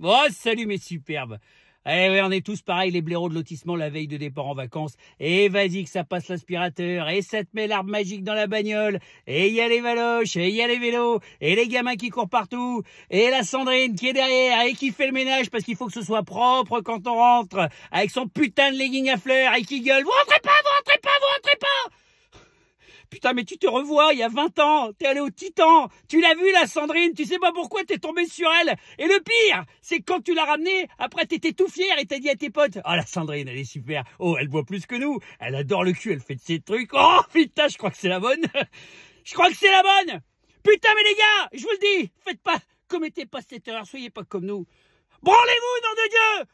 Oh, salut mes superbes eh ouais, on est tous pareils, les blaireaux de lotissement la veille de départ en vacances. Et eh, vas-y que ça passe l'aspirateur, et eh, ça te met l'arbre magique dans la bagnole. Et eh, il y a les valoches, et il y a les vélos, et les gamins qui courent partout, et la Sandrine qui est derrière, et qui fait le ménage parce qu'il faut que ce soit propre quand on rentre, avec son putain de legging à fleurs, et qui gueule, vous rentrez pas Putain, mais tu te revois, il y a 20 ans, t'es allé au Titan, tu l'as vu la Sandrine, tu sais pas pourquoi t'es tombé sur elle. Et le pire, c'est quand tu l'as ramenée, après t'étais tout fier et t'as dit à tes potes, oh la Sandrine, elle est super, oh elle boit plus que nous, elle adore le cul, elle fait de ses trucs, oh putain, je crois que c'est la bonne, je crois que c'est la bonne. Putain, mais les gars, je vous le dis, faites pas, commettez pas cette erreur, soyez pas comme nous. Branlez-vous, nom de Dieu